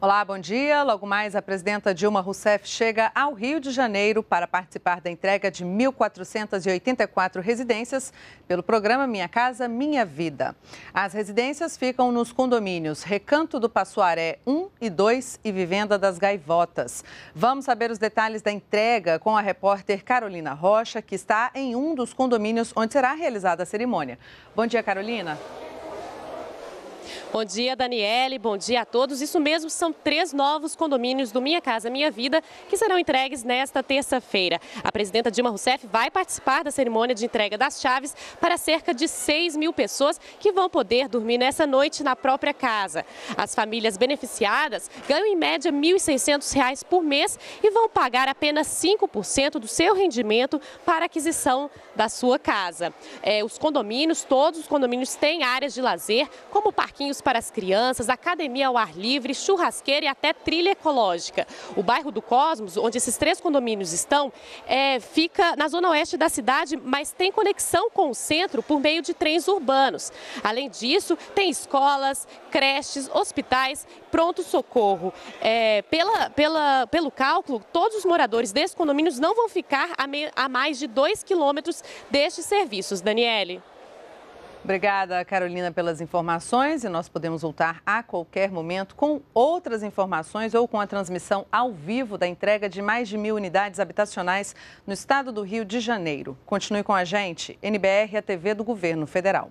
Olá, bom dia. Logo mais, a presidenta Dilma Rousseff chega ao Rio de Janeiro para participar da entrega de 1.484 residências pelo programa Minha Casa Minha Vida. As residências ficam nos condomínios Recanto do Passoaré 1 e 2 e Vivenda das Gaivotas. Vamos saber os detalhes da entrega com a repórter Carolina Rocha, que está em um dos condomínios onde será realizada a cerimônia. Bom dia, Carolina. Bom dia. Bom dia, Daniele. Bom dia a todos. Isso mesmo, são três novos condomínios do Minha Casa Minha Vida que serão entregues nesta terça-feira. A presidenta Dilma Rousseff vai participar da cerimônia de entrega das chaves para cerca de 6 mil pessoas que vão poder dormir nessa noite na própria casa. As famílias beneficiadas ganham em média R$ 1.600 por mês e vão pagar apenas 5% do seu rendimento para aquisição da sua casa. É, os condomínios, todos os condomínios têm áreas de lazer, como parque parquinhos para as crianças, academia ao ar livre, churrasqueira e até trilha ecológica. O bairro do Cosmos, onde esses três condomínios estão, é, fica na zona oeste da cidade, mas tem conexão com o centro por meio de trens urbanos. Além disso, tem escolas, creches, hospitais, pronto-socorro. É, pela, pela, pelo cálculo, todos os moradores desses condomínios não vão ficar a, me, a mais de 2 quilômetros destes serviços. Daniele. Obrigada, Carolina, pelas informações e nós podemos voltar a qualquer momento com outras informações ou com a transmissão ao vivo da entrega de mais de mil unidades habitacionais no estado do Rio de Janeiro. Continue com a gente, NBR, a TV do Governo Federal.